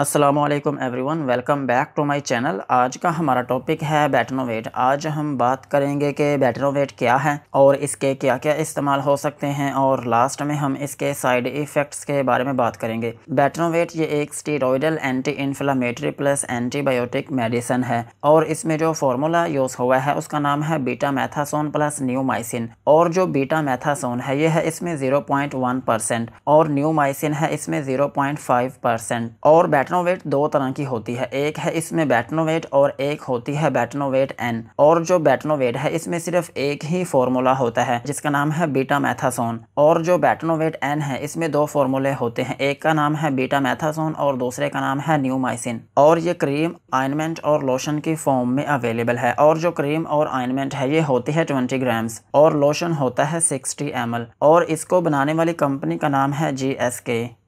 Aslam everyone welcome back to my channel आज का हमारा टॉपिक है बैटनोवेट आज हम बात करेंगे कि बैटनोवेट क्या है और इसके क्या क्या इस्तेमाल हो सकते हैं और लास्ट में हम इसके साइड इफ़ेक्ट्स के बारे में बात करेंगे बैटनोवेट ये एक steroidal anti inflammatory plus antibiotic medicine है और इसमें जो फार्मूला यूज़ हुआ है उसका नाम है बीटा मैथासोन प्लस न्यूमाइसिन और जो बीटा मैथासोन है ये है इसमें ज़ीरो और न्यूमाइसिन है इसमें ज़ीरो और बैटनोवेट दो तरह की होती है एक है इसमें बैटनोवेट और एक होती है बैटनोवेट एन और जो बैटनोवेट है इसमें सिर्फ एक ही फॉर्मूला होता है जिसका नाम है बीटा मैथासोन और जो बैटनोवेट एन है इसमें दो फॉर्मूले होते हैं एक का नाम है बीटा मैथासोन और दूसरे का नाम है न्यूमाइसिन और ये क्रीम आइनमेंट और लोशन की फॉर्म में अवेलेबल है और जो क्रीम और आइनमेंट है ये होती है ट्वेंटी ग्राम्स और लोशन होता है सिक्सटी एम और इसको बनाने वाली कंपनी का नाम है जी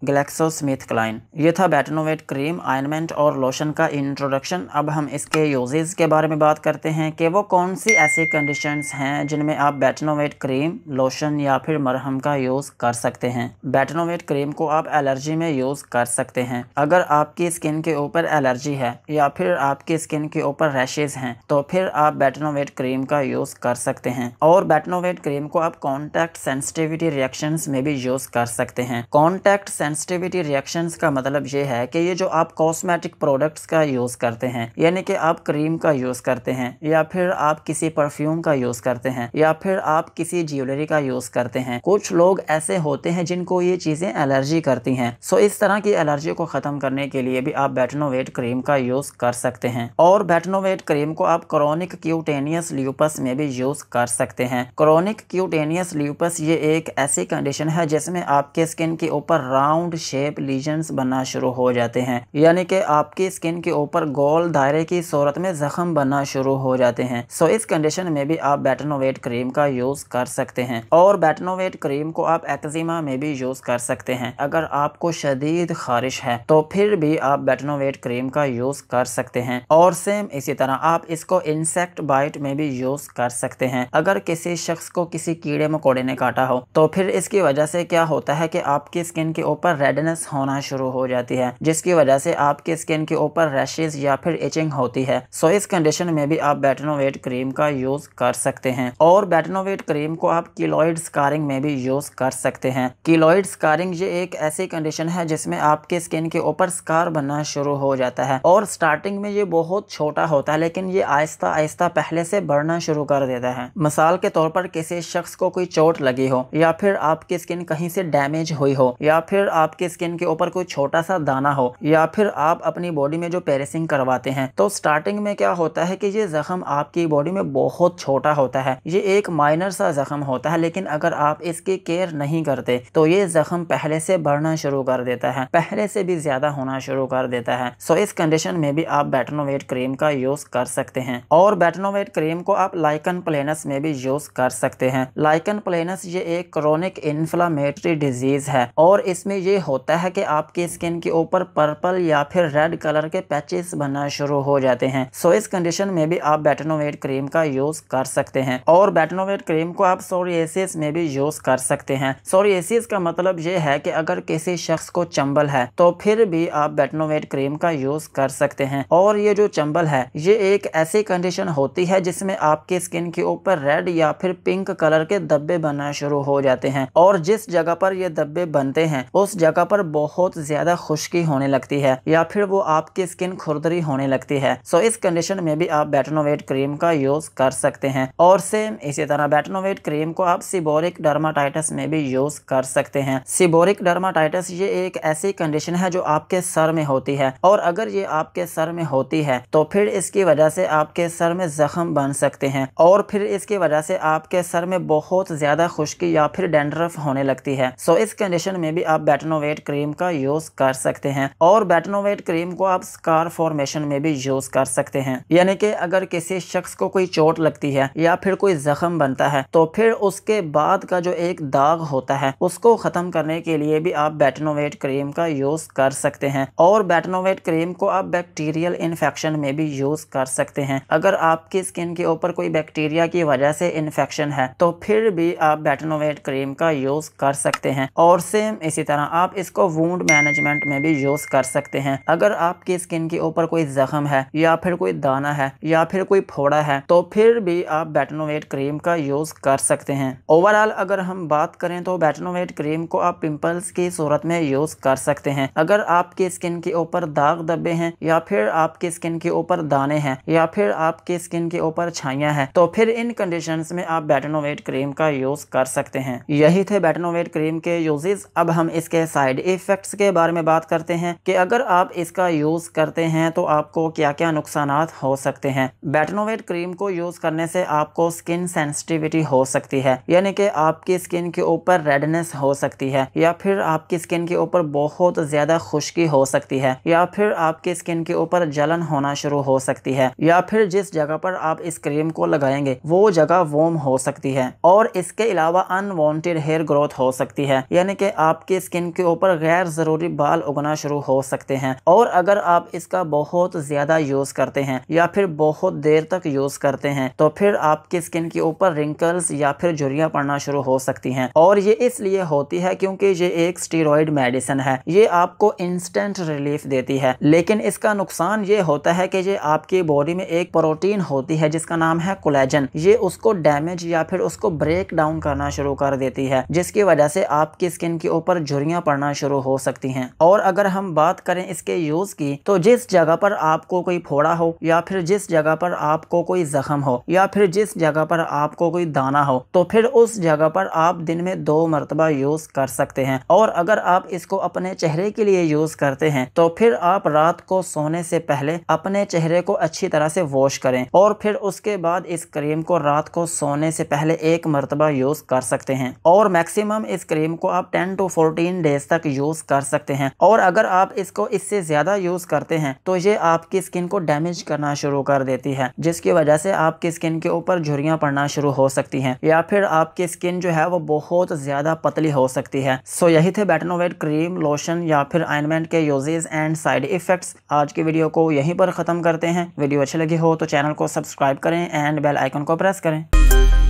ग्लैक्सो स्मिथ क्लाइन ये था बैटनोवेट क्रीम आयनमेंट और लोशन का इंट्रोडक्शन अब हम इसके यूजेज़ के बारे में बात करते हैं कि वो कौन सी ऐसी कंडीशंस हैं जिनमें आप बैटनोवेट क्रीम लोशन या फिर मरहम का यूज़ कर सकते हैं बैटनोवेट क्रीम को आप एलर्जी में यूज़ कर सकते हैं अगर आपकी स्किन के ऊपर एलर्जी है या फिर आपकी स्किन के ऊपर रैशेज़ हैं तो फिर आप बैटनोवेट क्रीम का यूज़ कर सकते हैं और बैटनोवेट क्रीम को आप कॉन्टैक्ट सेंसिटिविटी रिएक्शन में भी यूज़ कर सकते हैं कॉन्टैक्ट सेंसिटिविटी रिएक्शंस का मतलब ये है कि ये जो आप कॉस्मेटिक प्रोडक्ट्स का यूज़ करते हैं यानी कि आप क्रीम का यूज़ करते हैं या फिर आप किसी परफ्यूम का यूज़ करते हैं या फिर आप किसी ज्वेलरी का यूज़ करते हैं कुछ लोग ऐसे होते हैं जिनको ये चीज़ें एलर्जी करती हैं सो इस तरह की एलर्जी को ख़त्म करने के लिए भी आप बैटनोवेट क्रीम का यूज़ कर सकते हैं और बैटनोवेट क्रीम को आप क्रोनिक क्यूटेनियस ल्यूपस में भी यूज़ कर सकते हैं क्रोनिक क्यूटेनियस ल्यूपस ये एक ऐसी कंडीशन है जिसमें आपके स्किन के ऊपर राउंड राउंड शेप लीजन्स बनना शुरू हो जाते हैं यानी कि आपकी स्किन के ऊपर गोल दायरे की सूरत में जख्म बनना शुरू हो जाते हैं सो इस कंडीशन में भी आप बैटनोवेट क्रीम का यूज कर सकते हैं और बैटनोवेट क्रीम को आप एक्जिमा में भी यूज कर सकते हैं अगर आपको शदीद खारिश है तो फिर भी आप बैटनोवेट क्रीम का यूज कर सकते हैं और सेम इसी तरह आप इसको इंसेक्ट बाइट में भी यूज कर सकते हैं अगर किसी शख्स को किसी कीड़े मकोड़े ने काटा हो तो फिर इसकी वजह से क्या होता है कि आपकी स्किन के ऊपर ऊपर रेडनेस होना शुरू हो जाती है जिसकी वजह से आपके स्किन के ऊपर रैशेज या फिर इचिंग होती है सो इस कंडीशन में भी आप बेटनोवेट क्रीम का यूज कर सकते हैं और बेटनोवेट क्रीम को आप किलोइड स्कारिंग में भी यूज कर सकते हैं किलोइड स्कारिंग ये एक ऐसी कंडीशन है जिसमें आपके स्किन के ऊपर स्कार बनना शुरू हो जाता है और स्टार्टिंग में ये बहुत छोटा होता है लेकिन ये आहिस्ता आहिस्ता पहले से बढ़ना शुरू कर देता है मिसाल के तौर पर किसी शख्स को कोई चोट लगी हो या फिर आपकी स्किन कहीं से डैमेज हुई हो या फिर आपके स्किन के ऊपर कोई छोटा सा दाना हो या फिर आप अपनी बॉडी में जो पेरेसिंग करवाते हैं तो स्टार्टिंग में क्या होता है कि ये जख्म आपकी बॉडी में बहुत छोटा होता है ये एक माइनर सा जख्म होता है लेकिन अगर आप इसकी केयर नहीं करते तो ये जख्म पहले से बढ़ना शुरू कर देता है पहले से भी ज्यादा होना शुरू कर देता है सो इस कंडीशन में भी आप बैटनोवेट क्रीम का यूज कर सकते हैं और बैटनोवेट क्रीम को आप लाइकन प्लेनस में भी यूज कर सकते हैं लाइकन प्लेनस ये एक क्रोनिक इन्फ्लामेटरी डिजीज है और इसमें ये होता है कि आपके स्किन के ऊपर पर्पल या फिर रेड कलर के पैचेस बनना शुरू हो जाते हैं सो इस कंडीशन में भी आप बैटनोवेट क्रीम का यूज कर सकते हैं और बैटनोवेट क्रीम को आप सोरियसिस में भी यूज कर सकते हैं सोरियसिस का मतलब ये है कि अगर किसी शख्स को चंबल है तो फिर भी आप बैटनोवेट क्रीम का यूज कर सकते हैं और ये जो चंबल है ये एक ऐसी कंडीशन होती है जिसमें आपके स्किन के ऊपर रेड या फिर पिंक कलर के धब्बे बनना शुरू हो जाते हैं और जिस जगह पर ये धब्बे बनते हैं उस जगह पर बहुत ज्यादा खुश्की होने लगती है या फिर वो आपकी स्किन खुरदरी होने लगती है सो इस कंडीशन में भी आप बैटनोवेट क्रीम का यूज कर सकते हैं और सेम इसी तरह बैटनोवेट क्रीम को आप सिबोरिक डर्माटाइटिस में भी यूज कर सकते हैं सिबोरिक डर्माटाइटिस ये एक ऐसी कंडीशन है जो आपके सर में होती है और अगर ये आपके सर में होती है तो फिर इसकी वजह से आपके सर में जख्म बन सकते हैं और फिर इसकी वजह से आपके सर में बहुत ज्यादा खुश्की या फिर डेंड्रफ होने लगती है सो इस कंडीशन में भी आप बैट बैटनोवेट क्रीम का यूज कर सकते हैं और बैटनोवेट क्रीम को आप स्कार फॉर्मेशन में भी यूज कर सकते हैं यानी कि अगर किसी शख्स को कोई चोट लगती है या फिर कोई जख्म बनता है तो फिर उसके बाद का जो एक दाग होता है उसको खत्म करने के लिए भी आप बैटनोवेट क्रीम का यूज कर सकते हैं और बैटनोवेट क्रीम को आप बैक्टीरियल इन्फेक्शन में भी यूज कर सकते हैं अगर आपकी स्किन के ऊपर कोई बैक्टीरिया की वजह से इन्फेक्शन है तो फिर भी आप बैटनोवेट क्रीम का यूज कर सकते हैं और सेम इसी तरह आप इसको वूड मैनेजमेंट में भी यूज कर सकते हैं अगर आपकी स्किन के ऊपर कोई जख्म है या फिर कोई दाना है या फिर कोई फोड़ा है तो फिर भी आप बैटनोवेट क्रीम का यूज कर सकते हैं ओवरऑल अगर हम बात करें तो बैटनोवेट क्रीम को आप पिंपल्स की सूरत में यूज कर सकते हैं अगर आपकी स्किन के ऊपर दाग धब्बे हैं या फिर आपकी स्किन के ऊपर दाने हैं या फिर आपकी स्किन के ऊपर छाइया है तो फिर इन कंडीशन में आप बैटनोवेट क्रीम का यूज कर सकते हैं यही थे बैटनोवेट क्रीम के यूजेज अब हम इसके साइड इफ़ेक्ट्स के बारे में बात करते हैं कि अगर आप इसका यूज़ करते हैं तो आपको क्या क्या नुकसान हो सकते हैं बैटनोवेट क्रीम को यूज़ करने से आपको स्किन सेंसिटिविटी हो सकती है यानी कि आपकी स्किन के ऊपर रेडनेस हो सकती है या फिर आपकी स्किन के ऊपर बहुत ज़्यादा खुश्की हो सकती है या फिर आपकी स्किन के ऊपर जलन होना शुरू हो सकती है या फिर जिस जगह पर आप इस क्रीम को लगाएंगे वो जगह वोम हो सकती है और इसके अलावा अनवांटेड हेयर ग्रोथ हो सकती है यानी कि आपकी स्किन के ऊपर गैर ज़रूरी बाल उगना शुरू हो सकते हैं और अगर आप इसका बहुत ज़्यादा यूज़ करते हैं या फिर बहुत देर तक यूज़ करते हैं तो फिर आपकी स्किन के ऊपर रिंकल्स या फिर झुरियाँ पड़ना शुरू हो सकती हैं और ये इसलिए होती है क्योंकि ये एक स्टीरोड मेडिसिन है ये आपको इंस्टेंट रिलीफ देती है लेकिन इसका नुकसान ये होता है कि ये आपकी बॉडी में एक प्रोटीन होती है जिसका नाम है कोलेजन ये उसको डैमेज या फिर उसको ब्रेक डाउन करना शुरू कर देती है जिसकी वजह से आपकी स्किन के ऊपर झुरियाँ पड़ना शुरू हो सकती हैं और अगर हम बात करें इसके यूज़ की तो जिस जगह पर आपको कोई फोड़ा हो या फिर जिस जगह पर आपको कोई जख्म हो या फिर जिस जगह पर आपको कोई दाना हो तो फिर उस जगह पर आप दिन में दो मरतबा यूज़ कर सकते हैं और अगर आप इसको अपने चेहरे के लिए यूज़ करते हैं तो फिर आप रात को सोने से पहले अपने चेहरे को अच्छी तरह से वॉश करें और फिर उसके बाद इस क्रीम को रात को सोने से पहले एक मरतबा यूज़ कर सकते हैं और मैक्सिमम इस क्रीम को आप 10 टू 14 डेज तक यूज कर सकते हैं और अगर आप इसको इससे ज्यादा यूज करते हैं तो ये आपकी स्किन को डैमेज करना शुरू कर देती है जिसकी वजह से आपकी स्किन के ऊपर झुरियां पड़ना शुरू हो सकती हैं या फिर आपकी स्किन जो है वो बहुत ज्यादा पतली हो सकती है सो यही थे बैटनोवेट क्रीम लोशन या फिर आइनमेंट के यूजेज एंड साइड इफेक्ट आज की वीडियो को यहीं पर खत्म करते हैं वीडियो अच्छी लगी हो तो चैनल को सब्सक्राइब करें एंड बेल आइकन को प्रेस करें